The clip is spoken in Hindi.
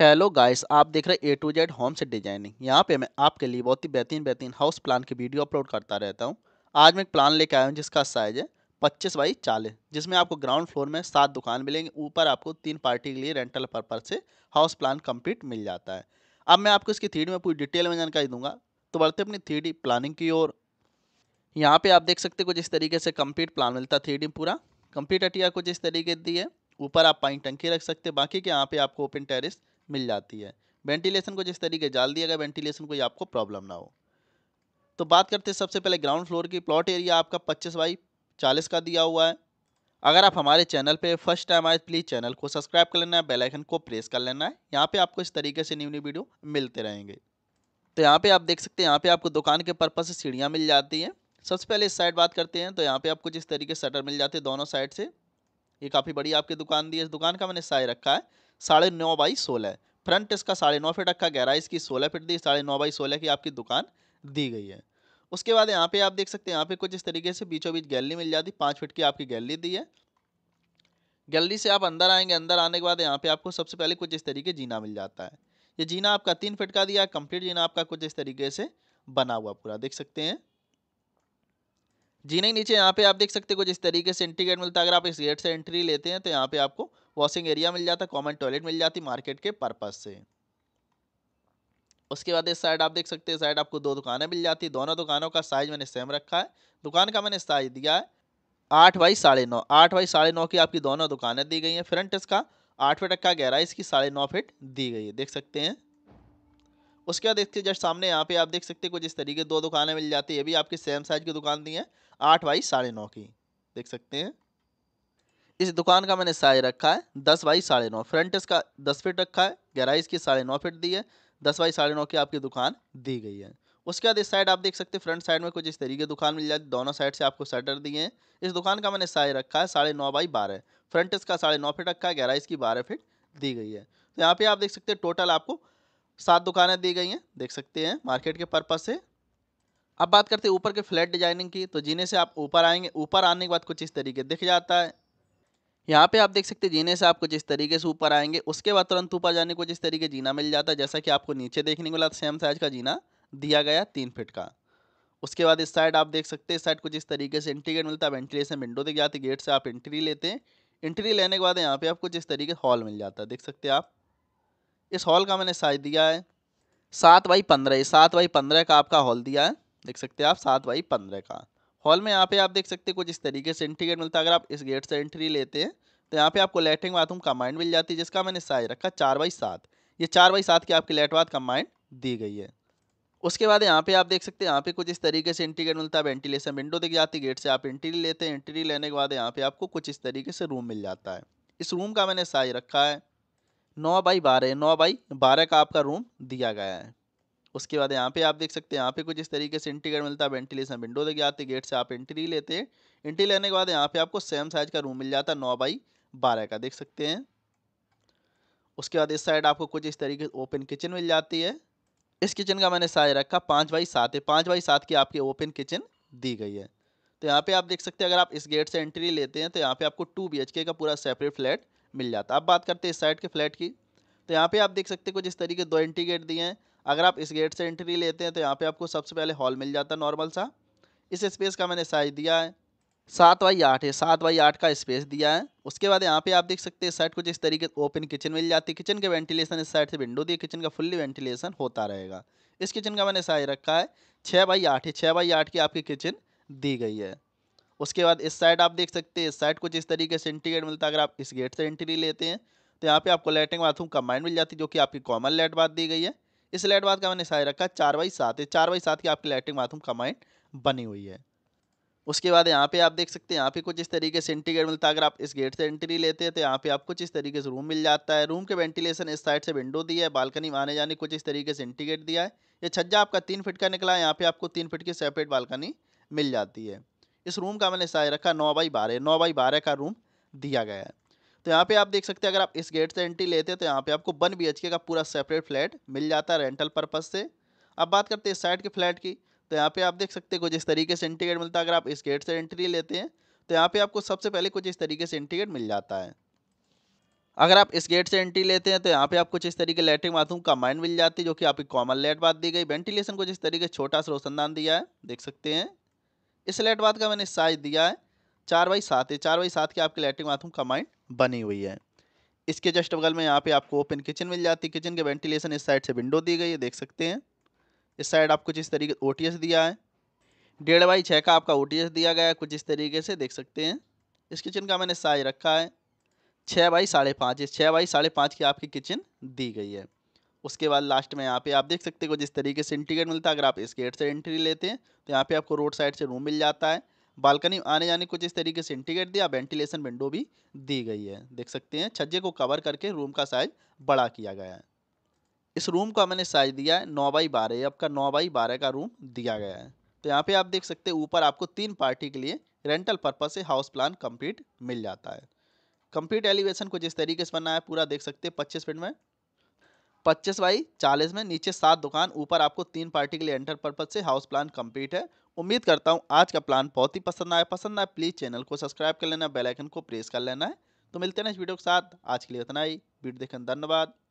हेलो गाइस आप देख रहे ए टू जेड होम से डिजाइनिंग यहाँ पे मैं आपके लिए बहुत ही बेहतरीन बेहतरीन हाउस प्लान की वीडियो अपलोड करता रहता हूँ आज मैं एक प्लान लेके आया हूँ जिसका साइज है पच्चीस बाई चालीस जिसमें आपको ग्राउंड फ्लोर में सात दुकान मिलेंगे ऊपर आपको तीन पार्टी के लिए रेंटल पर्पज से हाउस प्लान कम्प्लीट मिल जाता है अब मैं आपको इसकी थ्री में पूरी डिटेल में जानकारी दूंगा तो बढ़ते अपनी थीडी प्लानिंग की ओर यहाँ पर आप देख सकते कुछ इस तरीके से कम्प्लीट प्लान मिलता है थ्री पूरा कम्प्लीट अटिया कुछ इस तरीके दी है ऊपर आप पानी टंकी रख सकते बाकी के यहाँ पे आपको ओपन टेरिस मिल जाती है वेंटिलेशन को जिस तरीके जाल दिया गया वेंटिलेशन कोई आपको प्रॉब्लम ना हो तो बात करते हैं सबसे पहले ग्राउंड फ्लोर की प्लॉट एरिया आपका पच्चीस बाई चालीस का दिया हुआ है अगर आप हमारे चैनल पे फर्स्ट टाइम आए प्लीज़ चैनल को सब्सक्राइब कर लेना है बेल आइकन को प्रेस कर लेना है यहाँ पे आपको इस तरीके से न्यू न्यू वीडियो मिलते रहेंगे तो यहाँ पे आप देख सकते हैं यहाँ पे आपको दुकान के पर्पज से सीढ़ियाँ मिल जाती हैं सबसे पहले इस साइड बात करते हैं तो यहाँ पे आपको जिस तरीके से शटर मिल जाते हैं दोनों साइड से ये काफ़ी बड़ी आपकी दुकान दी है इस दुकान का मैंने साइज रखा है साढ़े नौ बाई सोलह फ्रंट इसका साढ़े नौ फिट रखा गहराई इसकी सोलह फिट दी साढ़े नौ बाई सोलह की आपकी दुकान दी गई है उसके बाद यहाँ पे आप देख सकते हैं यहाँ पे कुछ इस तरीके से बीचों बीच गैलरी मिल जाती पाँच फिट की आपकी गैलरी दी है गैलरी से आप अंदर आएंगे अंदर आने के बाद यहाँ पे आपको सबसे पहले कुछ इस तरीके जीना मिल जाता है ये जीना आपका तीन फिट का दिया है कंप्लीट जीना आपका कुछ इस तरीके से बना हुआ पूरा देख सकते हैं जी नहीं नीचे यहाँ पे आप देख सकते हो जिस तरीके से इंटीग्रेट मिलता है अगर आप इस गेट से एंट्री लेते हैं तो यहाँ पे आपको वॉशिंग एरिया मिल जाता है कॉमन टॉयलेट मिल जाती मार्केट के पर्पज़ से उसके बाद इस साइड आप देख सकते हैं साइड आपको दो दुकानें मिल जाती है दोनों दुकानों का साइज मैंने सेम रखा है दुकान का मैंने साइज दिया है आठ बाई साढ़े नौ आठ बाई साढ़े नौ की आपकी दोनों दुकानें दी गई हैं फ्रंट इसका आठ फिट रखा गहराई इसकी साढ़े नौ फिट दी गई है देख सकते हैं उसके बाद देखते जस्ट सामने यहाँ पे आप देख सकते हैं कुछ इस तरीके दो दुकानें मिल जाती है अभी भी आपकी सेम साइज की दुकान दी है आठ बाई साढ़े नौ की देख सकते हैं इस दुकान का मैंने साइज रखा है दस बाई साढ़े नौ फ्रंट इसका दस फिट रखा है गहराई इसकी साढ़े नौ फिट दी है दस बाई साढ़े नौ की आपकी दुकान दी गई है उसके बाद इस साइड आप देख सकते हैं फ्रंट साइड में कुछ इस तरीके दुकान मिल जाती दोनों साइड से आपको शटर दिए हैं इस दुकान का मैंने साइज रखा है साढ़े नौ बाई बारह फ्रंट इसका साढ़े नौ फिट रखा है गहराई इसकी बारह फिट दी गई है तो यहाँ पे आप देख सकते हैं टोटल आपको सात दुकानें दी गई हैं देख सकते हैं मार्केट के पर्पज से अब बात करते हैं ऊपर के फ्लैट डिजाइनिंग की तो जीने से आप ऊपर आएंगे ऊपर आने के बाद कुछ इस तरीके दिख जाता है यहाँ पे आप देख सकते हैं जीने से आप कुछ इस तरीके से ऊपर आएंगे उसके बाद तुरंत ऊपर जाने को जिस तरीके जीना मिल जाता है जैसा कि आपको नीचे देखने को मिला सेम साइज का जीना दिया गया तीन फिट का उसके बाद इस साइड आप देख सकते हैं इस साइड कुछ इस तरीके से एंट्री गेट मिलता है वेंटिलेशन विंडो दिख जाती है गेट से आप एंट्री लेते हैं एंट्री लेने के बाद यहाँ पे आपको जिस तरीके हॉल मिल जाता है देख सकते हैं आप इस हॉल का मैंने साइज दिया है सात बाई पंद्रह सात बाई पंद्रह का आपका हॉल दिया है देख सकते हैं आप सात बाई पंद्रह का हॉल में यहाँ पे आप देख सकते हैं कुछ इस तरीके से एंट्री गेट मिलता है अगर आप इस गेट से एंट्री लेते हैं तो यहाँ पे आपको लेटरिन बाथरूम कम्बाइंड मिल जाती है जिसका मैंने साइज रखा चार बाई सात ये चार बाई सात की आपकी बाथ कम्बाइंड दी गई है उसके बाद यहाँ पे आप देख सकते हैं यहाँ पे कुछ इस तरीके से एंट्री गेट मिलता है वेंटिलेशन विंडो दिख जाती है गेट से आप एंट्री लेते हैं एंट्री लेने के बाद यहाँ पे आपको कुछ इस तरीके से रूम मिल जाता है इस रूम का मैंने साइज रखा है नौ बाई बारह नौ बाई बारह का आपका रूम दिया गया है उसके बाद यहाँ पे आप देख सकते हैं यहाँ पे कुछ इस तरीके से इंटीग्रेट मिलता है वेंटिलेशन विंडो देखिए आती गेट से आप एंट्री लेते हैं एंट्री लेने के बाद यहाँ पे आपको सेम साइज का रूम मिल जाता है नौ बाई बारह का देख सकते हैं उसके बाद इस साइड आपको कुछ इस तरीके से ओपन किचन मिल जाती है इस किचन का मैंने साइज रखा पाँच बाई सात है पाँच बाई सात की आपकी ओपन किचन दी गई है तो यहाँ पे आप देख सकते हैं अगर आप इस गेट से एंट्री लेते हैं तो यहाँ पे आपको टू बी का पूरा सेपरेट फ्लैट मिल जाता अब बात करते हैं इस साइड के फ्लैट की तो यहाँ पे आप देख सकते हैं कुछ इस तरीके दो एंट्री गेट दिए हैं अगर आप इस गेट से एंट्री लेते हैं तो यहाँ पे आपको सबसे पहले हॉल मिल जाता है नॉर्मल सा इस स्पेस का मैंने साइज दिया है सात बाई आठ है सात बाई आठ का स्पेस दिया है उसके बाद यहाँ पे आप देख सकते हैं इस साइड कुछ इस तरीके ओपन किचन मिल जाती है किचन के वेंटिलेशन इस साइड से विंडो दिए किचन का फुल्ली वेंटिलेशन होता रहेगा इस किचन का मैंने साइज रखा है छः बाई आठ है छः बाई आठ की आपकी किचन दी गई है उसके बाद इस साइड आप देख सकते हैं इस साइड कुछ इस तरीके से गेट मिलता है अगर आप इस गेट से एंट्री लेते हैं तो यहाँ पे आपको लैटिंग बाथरूम कम्बाइंड मिल जाती है जो कि आपकी कॉमन लेट बात दी गई है इस लेट बाथ का मैंने साइड रखा चार बाई सात है चार बाई सात की आपकी लेटरिन बाथरूम कम्बाइंड बनी हुई है उसके बाद यहाँ पे आप देख सकते हैं यहाँ पे कुछ इस तरीके से गेट मिलता है अगर आप इस गेट से एंट्री लेते हैं तो यहाँ पे आप कुछ इस तरीके से रूम मिल जाता है रूम के वेंटिलेशन इस साइड से विंडो दी है बालकनी में आने जाने कुछ इस तरीके से गेट दिया है ये छज्जा आपका तीन फिट का निकला है यहाँ पे आपको तीन फिट की सेपरेट बालकनी मिल जाती है इस रूम का मैंने साइज रखा नौ बाई बारह नौ बाई बारह का रूम दिया गया है तो यहाँ पे आप देख सकते हैं अगर आप इस गेट से एंट्री लेते हैं तो यहाँ पे आपको वन बी का पूरा सेपरेट फ्लैट मिल जाता है रेंटल पर्पज़ से अब बात करते हैं इस साइड के फ्लैट की तो यहाँ पे आप देख सकते हैं कुछ इस तरीके से एंट्री गेट मिलता है अगर आप इस गेट से एंट्री लेते हैं तो यहाँ पे आपको सबसे पहले कुछ इस तरीके से एंट्री गेट मिल जाता है अगर आप इस गेट से एंट्री लेते हैं तो यहाँ पे आप कुछ इस तरीके लेटरिन बाथरूम कंबाइंड मिल जाती है जो कि आपकी कॉमन लेट बात दी गई वेंटिलेशन कुछ इस तरीके छोटा सा रोशनदान दिया है देख सकते हैं इस लेट बाथ का मैंने साइज दिया है चार बाई सात है चार बाई सात की आपकी लेटरिन बाथरूम कमांड बनी हुई है इसके जस्ट बगल में यहाँ पे आपको ओपन किचन मिल जाती है किचन के वेंटिलेशन इस साइड से विंडो दी गई है देख सकते हैं इस साइड आप कुछ इस तरीके ओ दिया है डेढ़ बाई छः का आपका ओ दिया गया है कुछ इस तरीके से देख सकते हैं इस किचन का मैंने साइज रखा है छः बाई साढ़े पाँच इस छः बाई साढ़े पाँच की आपकी किचन दी गई है उसके बाद लास्ट में यहाँ पे आप देख सकते हो जिस तरीके से इंटीग्रेट मिलता है अगर आप इस गेट से एंट्री लेते हैं तो यहाँ पे आपको रोड साइड से रूम मिल जाता है बालकनी आने जाने को जिस तरीके से इंटीग्रेट दिया वेंटिलेशन विंडो भी दी गई है देख सकते हैं छज्जे को कवर करके रूम का साइज बड़ा किया गया है इस रूम का मैंने साइज दिया है नौ बाई बारह आपका नौ बाई बारह का रूम दिया गया है तो यहाँ पे आप देख सकते हैं ऊपर आपको तीन पार्टी के लिए रेंटल पर्पज से हाउस प्लान कंप्लीट मिल जाता है कंप्लीट एलिवेशन को जिस तरीके से बनाया पूरा देख सकते हैं पच्चीस मिनट में पच्चीस बाई चालीस में नीचे सात दुकान ऊपर आपको तीन पार्टी के लिए एंटर पर्पज से हाउस प्लान कंप्लीट है उम्मीद करता हूँ आज का प्लान बहुत ही पसंद आया पसंद आया प्लीज़ चैनल को सब्सक्राइब कर लेना बेलाइकन को प्रेस कर लेना है तो मिलते हैं इस वीडियो के साथ आज के लिए इतना ही वीडियो देखने धन्यवाद